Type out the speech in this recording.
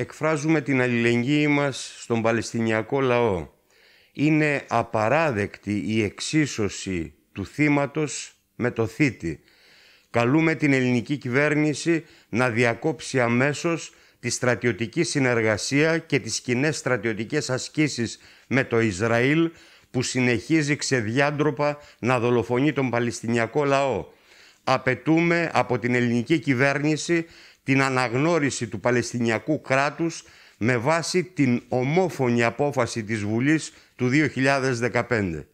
εκφράζουμε την αλληλεγγύη μας στον Παλαιστινιακό λαό. Είναι απαράδεκτη η εξίσωση του θύματος με το θήτη. Καλούμε την ελληνική κυβέρνηση να διακόψει αμέσως τη στρατιωτική συνεργασία και τις κοινές στρατιωτικές ασκήσεις με το Ισραήλ που συνεχίζει ξεδιάντροπα να δολοφονεί τον Παλαιστινιακό λαό. Απαιτούμε από την ελληνική κυβέρνηση την αναγνώριση του Παλαιστινιακού κράτους με βάση την ομόφωνη απόφαση της Βουλής του 2015.